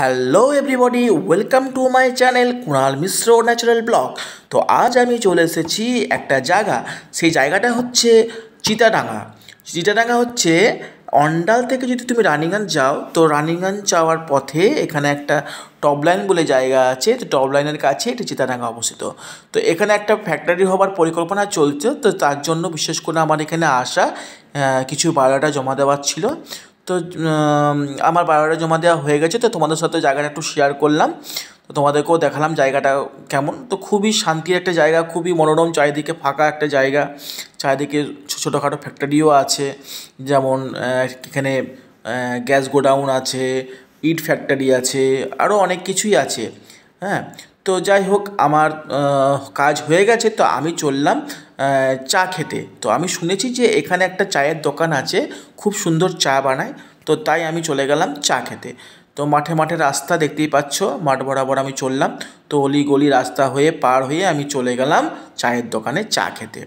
hello everybody welcome to my channel Kunal Mishra natural blog তো আজ আমি চলে এসেছি একটা জায়গা সেই জায়গাটা হচ্ছে চিতাডাঙ্গা চিতাডাঙ্গা হচ্ছে অন্ডাল থেকে যদি তুমি রানিগঞ্জ যাও তো রানিগঞ্জ যাওয়ার পথে এখানে একটা টপলাইন বলে জায়গা আছে তো টপলাইনের কাছে এটা চিতাডাঙ্গা অবস্থিত তো এখানে একটা ফ্যাক্টরি হবার পরিকল্পনা চলছে তো তার জন্য বিশেষ করে আমার এখানে আসা কিছু বায়োডাটা জমা দেওয়ার ছিল তো আমার বায়োডাটা জমা দেওয়া হয়ে গেছে তো তোমাদের সাথে জায়গাটা একটু শেয়ার করলাম তো তোমাদেরকেও দেখালাম জায়গাটা কেমন তো খুবই শান্তির একটা জায়গা খুবই মনোরম চারিদিকে ফাঁকা একটা জায়গা চারিদিকে ছোটোখাটো ফ্যাক্টরিও আছে যেমন এখানে গ্যাস গোডাউন আছে ইট ফ্যাক্টরি আছে আরও অনেক কিছুই আছে হ্যাঁ তো যাই হোক আমার কাজ হয়ে গেছে তো আমি চললাম চা খেতে তো আমি শুনেছি যে এখানে একটা চায়ের দোকান আছে খুব সুন্দর চা বানায় তো তাই আমি চলে গেলাম চা খেতে তো মাঠে মাঠে রাস্তা দেখতেই পাচ্ছ মাঠ বরাবর আমি চললাম তো অলি গলি রাস্তা হয়ে পার হয়ে আমি চলে গেলাম চায়ের দোকানে চা খেতে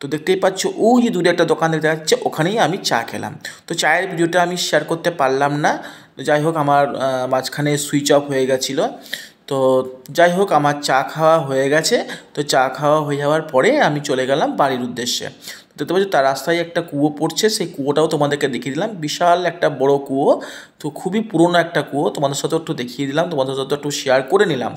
তো দেখতেই পাচ্ছ ওই দূরে একটা দোকান দেখতে যাচ্ছে ওখানেই আমি চা খেলাম তো চায়ের ভিডিওটা আমি শেয়ার করতে পারলাম না যাই হোক আমার মাঝখানে সুইচ অফ হয়ে গেছিলো তো যাই হোক আমার চা খাওয়া হয়ে গেছে তো চা খাওয়া হয়ে যাওয়ার পরে আমি চলে গেলাম বাড়ির উদ্দেশ্যে দেখতে পাচ্ছ তার রাস্তায় একটা কুয়ো পড়ছে সেই কুয়োটাও তোমাদেরকে দেখিয়ে দিলাম বিশাল একটা বড় কুয়ো তো খুবই পুরনো একটা কুয়ো তোমাদের সাথে একটু দেখিয়ে দিলাম তোমাদের সাথে একটু শেয়ার করে নিলাম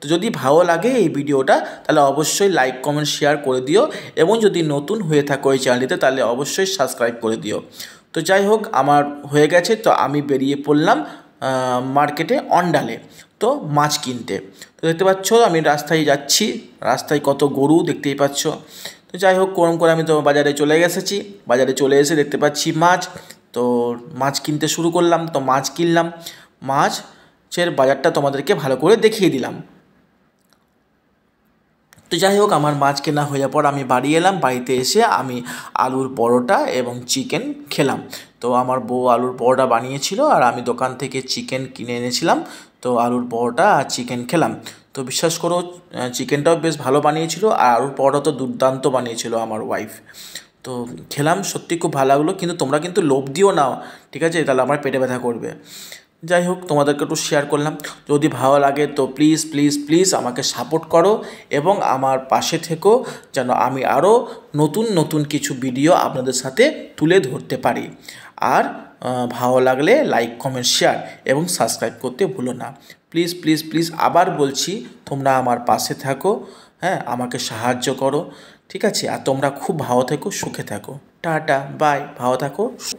তো যদি ভালো লাগে এই ভিডিওটা তাহলে অবশ্যই লাইক কমেন্ট শেয়ার করে দিও এবং যদি নতুন হয়ে থাকো এই চ্যানেলটিতে তাহলে অবশ্যই সাবস্ক্রাইব করে দিও তো যাই হোক আমার হয়ে গেছে তো আমি বেরিয়ে পড়লাম মার্কেটে অন্ডালে তো মাছ কিনতে তো দেখতে পাচ্ছ আমি রাস্তায় যাচ্ছি রাস্তায় কত গরু দেখতেই পাচ্ছ তো যাই হোক কোরম করে আমি তো বাজারে চলে গেছেছি বাজারে চলে এসে দেখতে পাচ্ছি মাছ তো মাছ কিনতে শুরু করলাম তো মাছ কিনলাম মাছের বাজারটা তোমাদেরকে ভালো করে দেখিয়ে দিলাম তো যাই হোক আমার মাছ কেনা হয়ে যাওয়ার পর আমি বাড়ি এলাম বাড়িতে এসে আমি আলুর পরোটা এবং চিকেন খেলাম তো আমার বউ আলুর পরোটা বানিয়েছিল আর আমি দোকান থেকে চিকেন কিনে এনেছিলাম তো আলুর পরোটা আর চিকেন খেলাম তো বিশ্বাস করো চিকেনটাও বেশ ভালো বানিয়েছিল আর আলুর পরোটা তো দুর্দান্ত বানিয়েছিল আমার ওয়াইফ তো খেলাম সত্যি খুব ভালো লাগলো কিন্তু তোমরা কিন্তু লোভ দিও নাও ঠিক আছে তাহলে আমার পেটে ব্যথা করবে যাই হোক তোমাদেরকে একটু শেয়ার করলাম যদি ভালো লাগে তো প্লিজ প্লিজ প্লিজ আমাকে সাপোর্ট করো এবং আমার পাশে থেকেও যেন আমি আরও নতুন নতুন কিছু ভিডিও আপনাদের সাথে তুলে ধরতে পারি আর ভালো লাগলে লাইক কমেন্ট শেয়ার এবং সাবস্ক্রাইব করতে ভুলো না প্লিজ প্লিজ প্লিজ আবার বলছি তোমরা আমার পাশে থাকো হ্যাঁ আমাকে সাহায্য করো ঠিক আছে আর তোমরা খুব ভালো থেকো সুখে থাকো টাটা বাই ভালো থাকো